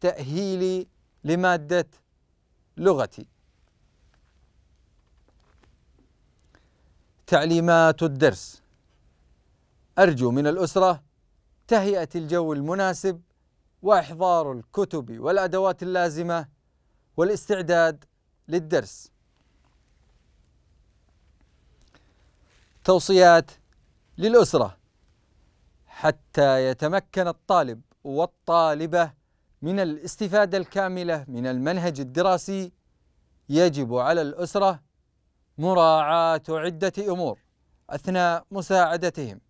تأهيلي لمادة لغتي تعليمات الدرس أرجو من الأسرة تهيئة الجو المناسب وإحضار الكتب والأدوات اللازمة والاستعداد للدرس توصيات للأسرة حتى يتمكن الطالب والطالبة من الاستفادة الكاملة من المنهج الدراسي يجب على الأسرة مراعاة عدة أمور أثناء مساعدتهم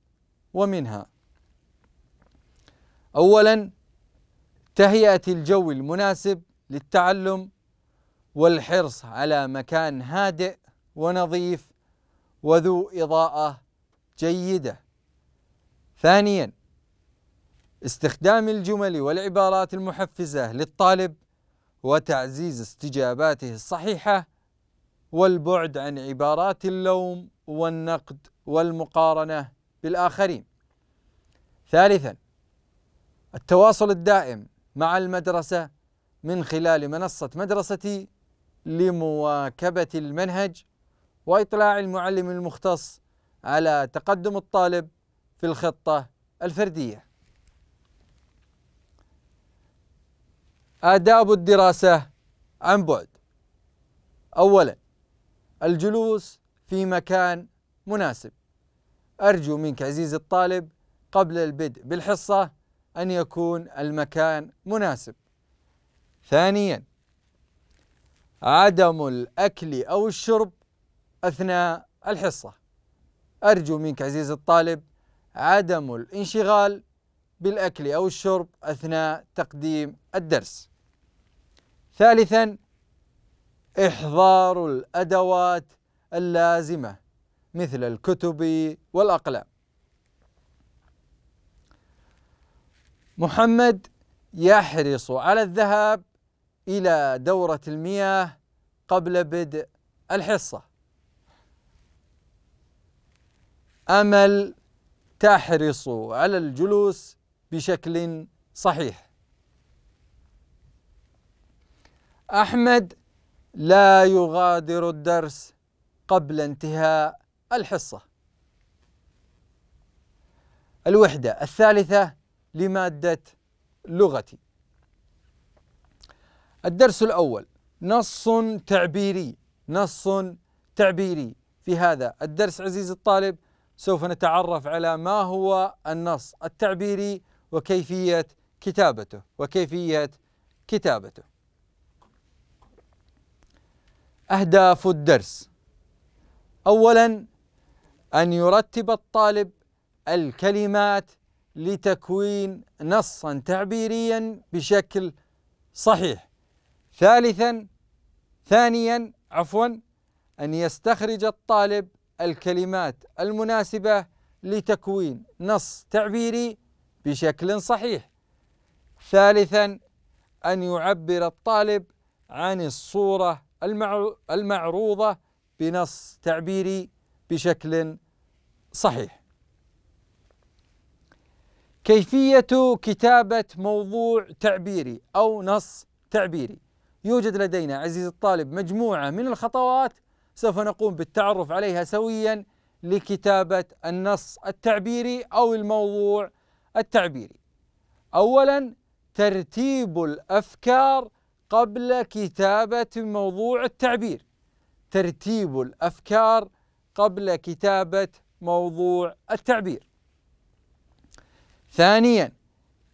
ومنها أولا تهيئة الجو المناسب للتعلم والحرص على مكان هادئ ونظيف وذو إضاءة جيدة ثانيا استخدام الجمل والعبارات المحفزة للطالب وتعزيز استجاباته الصحيحة والبعد عن عبارات اللوم والنقد والمقارنة بالآخرين ثالثا التواصل الدائم مع المدرسة من خلال منصة مدرستي لمواكبة المنهج وإطلاع المعلم المختص على تقدم الطالب في الخطة الفردية آداب الدراسة عن بعد أولا الجلوس في مكان مناسب أرجو منك عزيزي الطالب قبل البدء بالحصة أن يكون المكان مناسب ثانيا عدم الأكل أو الشرب أثناء الحصة أرجو منك عزيزي الطالب عدم الانشغال بالأكل أو الشرب أثناء تقديم الدرس ثالثا إحضار الأدوات اللازمة مثل الكتب والأقلام محمد يحرص على الذهاب إلى دورة المياه قبل بدء الحصة أمل تحرص على الجلوس بشكل صحيح أحمد لا يغادر الدرس قبل انتهاء الحصة الوحدة الثالثة لمادة لغتي الدرس الأول نص تعبيري نص تعبيري في هذا الدرس عزيزي الطالب سوف نتعرف على ما هو النص التعبيري وكيفية كتابته وكيفية كتابته أهداف الدرس أولا أن يرتب الطالب الكلمات لتكوين نصا تعبيريا بشكل صحيح ثالثا ثانيا عفوا أن يستخرج الطالب الكلمات المناسبة لتكوين نص تعبيري بشكل صحيح ثالثا أن يعبر الطالب عن الصورة المعروضة بنص تعبيري بشكل صحيح كيفية كتابة موضوع تعبيري أو نص تعبيري يوجد لدينا عزيزي الطالب مجموعة من الخطوات سوف نقوم بالتعرف عليها سويا لكتابة النص التعبيري أو الموضوع التعبيري أولا ترتيب الأفكار قبل كتابة موضوع التعبير ترتيب الأفكار قبل كتابة موضوع التعبير ثانيا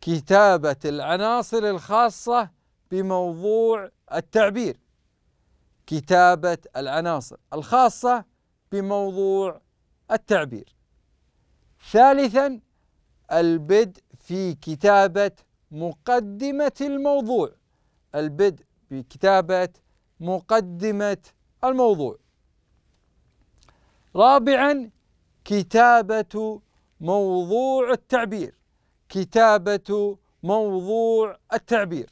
كتابة العناصر الخاصة بموضوع التعبير كتابة العناصر الخاصة بموضوع التعبير ثالثا البدء في كتابة مقدمة الموضوع البدء بكتابة مقدمة الموضوع. رابعا كتابة موضوع التعبير. كتابة موضوع التعبير.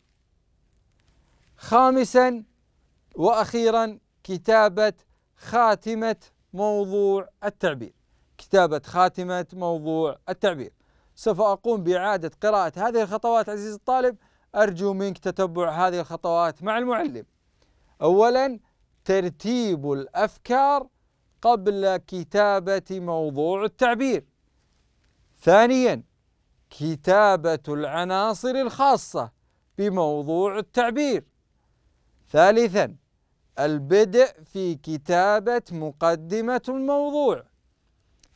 خامسا واخيرا كتابة خاتمة موضوع التعبير. كتابة خاتمة موضوع التعبير. سوف اقوم باعادة قراءة هذه الخطوات عزيزي الطالب أرجو منك تتبع هذه الخطوات مع المعلم أولا ترتيب الأفكار قبل كتابة موضوع التعبير ثانيا كتابة العناصر الخاصة بموضوع التعبير ثالثا البدء في كتابة مقدمة الموضوع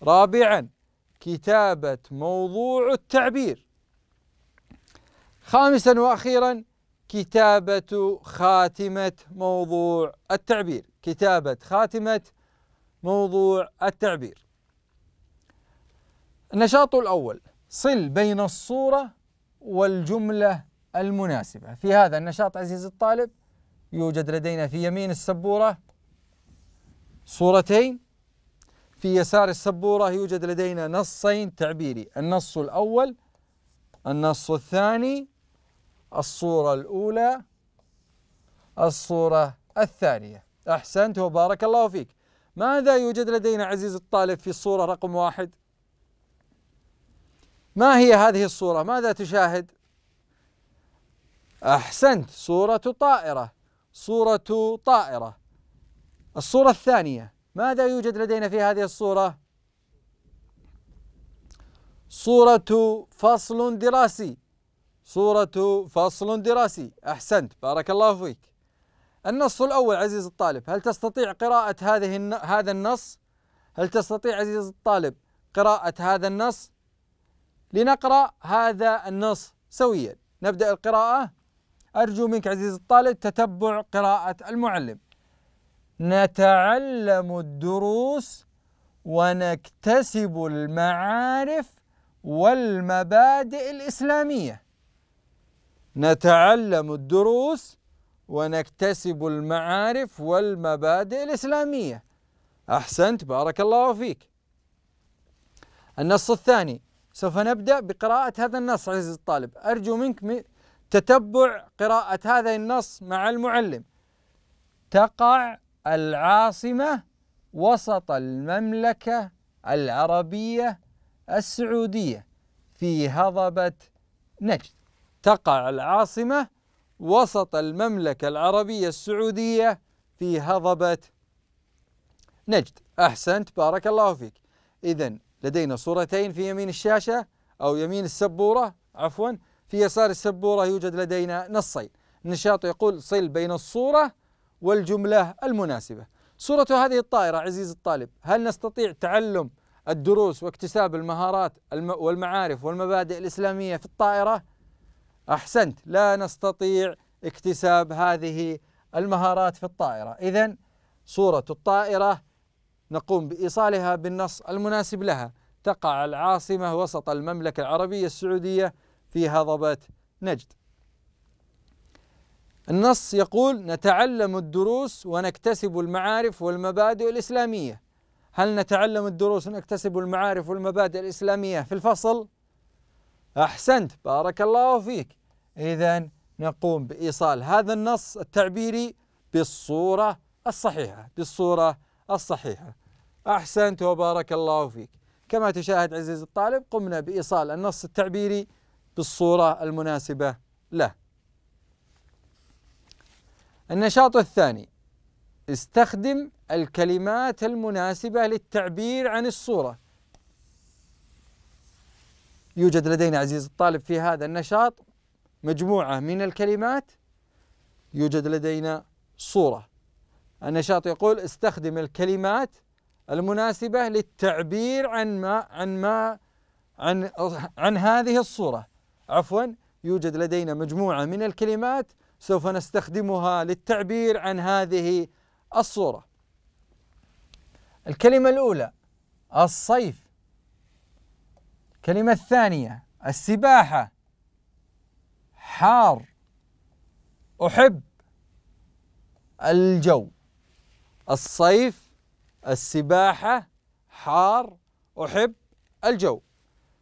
رابعا كتابة موضوع التعبير خامسا واخيرا كتابه خاتمه موضوع التعبير كتابه خاتمه موضوع التعبير النشاط الاول صل بين الصوره والجمله المناسبه في هذا النشاط عزيزي الطالب يوجد لدينا في يمين السبوره صورتين في يسار السبوره يوجد لدينا نصين تعبيري النص الاول النص الثاني الصورة الأولى الصورة الثانية أحسنت وبارك الله فيك ماذا يوجد لدينا عزيزي الطالب في الصورة رقم واحد ما هي هذه الصورة ماذا تشاهد أحسنت صورة طائرة صورة طائرة الصورة الثانية ماذا يوجد لدينا في هذه الصورة صورة فصل دراسي صورة فصل دراسي أحسنت بارك الله فيك النص الأول عزيز الطالب هل تستطيع قراءة هذه هذا النص؟ هل تستطيع عزيز الطالب قراءة هذا النص؟ لنقرأ هذا النص سويا نبدأ القراءة أرجو منك عزيز الطالب تتبع قراءة المعلم نتعلم الدروس ونكتسب المعارف والمبادئ الإسلامية نتعلم الدروس ونكتسب المعارف والمبادئ الإسلامية أحسنت بارك الله فيك النص الثاني سوف نبدأ بقراءة هذا النص عزيزي الطالب أرجو منك تتبع قراءة هذا النص مع المعلم تقع العاصمة وسط المملكة العربية السعودية في هضبة نجد تقع العاصمة وسط المملكة العربية السعودية في هضبة نجد أحسنت بارك الله فيك إذا لدينا صورتين في يمين الشاشة أو يمين السبورة عفوا في يسار السبورة يوجد لدينا نصين نشاط يقول صل بين الصورة والجملة المناسبة صورة هذه الطائرة عزيزي الطالب هل نستطيع تعلم الدروس واكتساب المهارات والمعارف والمبادئ الإسلامية في الطائرة؟ احسنت لا نستطيع اكتساب هذه المهارات في الطائره اذا صوره الطائره نقوم بايصالها بالنص المناسب لها تقع العاصمه وسط المملكه العربيه السعوديه في هضبه نجد النص يقول نتعلم الدروس ونكتسب المعارف والمبادئ الاسلاميه هل نتعلم الدروس ونكتسب المعارف والمبادئ الاسلاميه في الفصل أحسنت بارك الله فيك إذا نقوم بإيصال هذا النص التعبيري بالصورة الصحيحة بالصورة الصحيحة أحسنت وبارك الله فيك كما تشاهد عزيزي الطالب قمنا بإيصال النص التعبيري بالصورة المناسبة له النشاط الثاني استخدم الكلمات المناسبة للتعبير عن الصورة يوجد لدينا عزيز الطالب في هذا النشاط مجموعة من الكلمات يوجد لدينا صورة النشاط يقول استخدم الكلمات المناسبة للتعبير عن ما عن ما عن عن هذه الصورة عفوا يوجد لدينا مجموعة من الكلمات سوف نستخدمها للتعبير عن هذه الصورة الكلمة الأولى الصيف الكلمة الثانية السباحة حار أحب الجو الصيف السباحة حار أحب الجو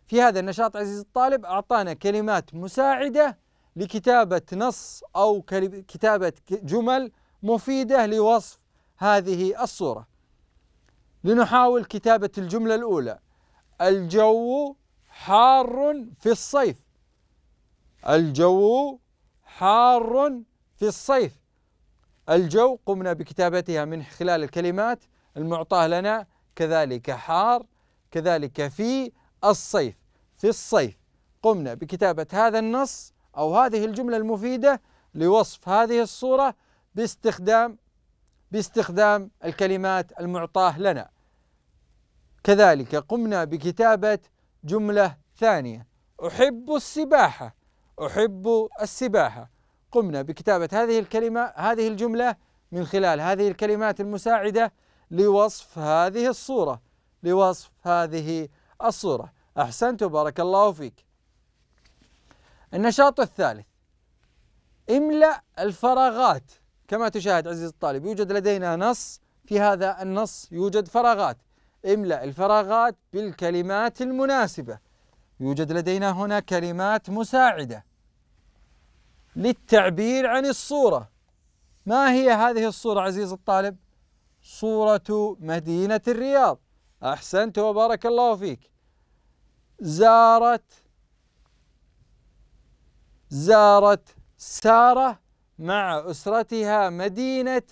في هذا النشاط عزيزي الطالب أعطانا كلمات مساعدة لكتابة نص أو كتابة جمل مفيدة لوصف هذه الصورة لنحاول كتابة الجملة الأولى الجو حار في الصيف الجو حار في الصيف الجو قمنا بكتابتها من خلال الكلمات المعطاه لنا كذلك حار كذلك في الصيف في الصيف قمنا بكتابة هذا النص أو هذه الجملة المفيدة لوصف هذه الصورة باستخدام باستخدام الكلمات المعطاه لنا كذلك قمنا بكتابة جملة ثانية أحب السباحة أحب السباحة قمنا بكتابة هذه الكلمة هذه الجملة من خلال هذه الكلمات المساعدة لوصف هذه الصورة لوصف هذه الصورة أحسنت بارك الله فيك النشاط الثالث املأ الفراغات كما تشاهد عزيزي الطالب يوجد لدينا نص في هذا النص يوجد فراغات املأ الفراغات بالكلمات المناسبة يوجد لدينا هنا كلمات مساعدة للتعبير عن الصورة ما هي هذه الصورة عزيز الطالب؟ صورة مدينة الرياض أحسنت وبارك الله فيك زارت زارت سارة مع أسرتها مدينة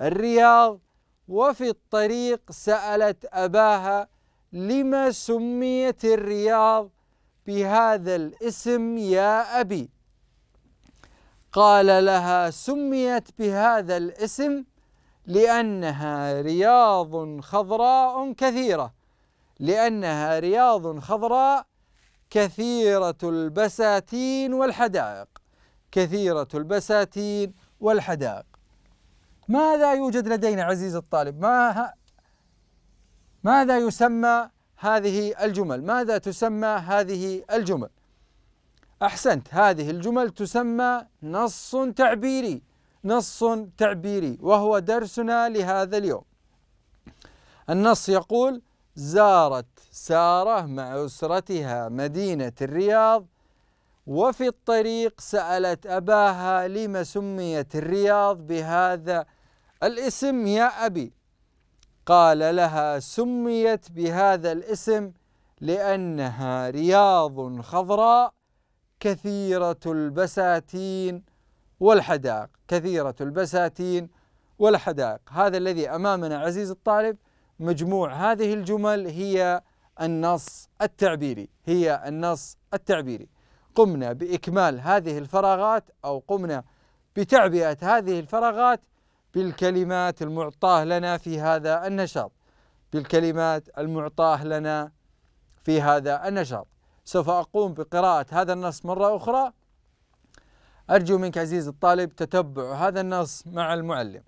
الرياض وفي الطريق سألت أباها لما سميت الرياض بهذا الاسم يا أبي قال لها سميت بهذا الاسم لأنها رياض خضراء كثيرة لأنها رياض خضراء كثيرة البساتين والحدائق كثيرة البساتين والحدائق ماذا يوجد لدينا عزيز الطالب ما ه... ماذا يسمى هذه الجمل ماذا تسمى هذه الجمل أحسنت هذه الجمل تسمى نص تعبيري نص تعبيري وهو درسنا لهذا اليوم النص يقول زارت سارة مع أسرتها مدينة الرياض وفي الطريق سألت أباها لم سميت الرياض بهذا الاسم يا أبي قال لها سميت بهذا الاسم لأنها رياض خضراء كثيرة البساتين والحدائق كثيرة البساتين والحدائق هذا الذي أمامنا عزيز الطالب مجموع هذه الجمل هي النص التعبيري هي النص التعبيري قمنا بإكمال هذه الفراغات أو قمنا بتعبئة هذه الفراغات بالكلمات المعطاه لنا في هذا النشاط بالكلمات المعطاه لنا في هذا النشاط سوف أقوم بقراءة هذا النص مرة أخرى أرجو منك عزيزي الطالب تتبع هذا النص مع المعلم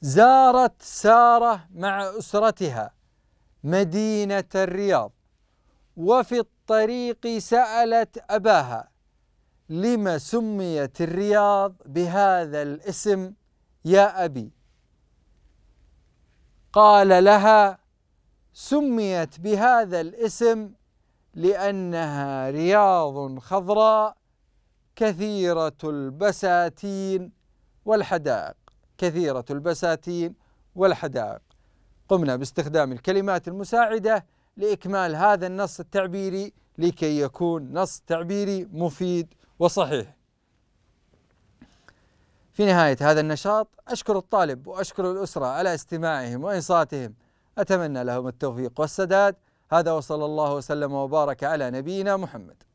زارت سارة مع أسرتها مدينة الرياض وفي الطريق سألت أباها لما سميت الرياض بهذا الاسم يا ابي قال لها سميت بهذا الاسم لانها رياض خضراء كثيره البساتين والحدائق كثيره البساتين والحدائق قمنا باستخدام الكلمات المساعده لاكمال هذا النص التعبيري لكي يكون نص تعبيري مفيد وصحيح في نهاية هذا النشاط أشكر الطالب وأشكر الأسرة على استماعهم وإنصاتهم أتمنى لهم التوفيق والسداد هذا وصلى الله وسلم وبارك على نبينا محمد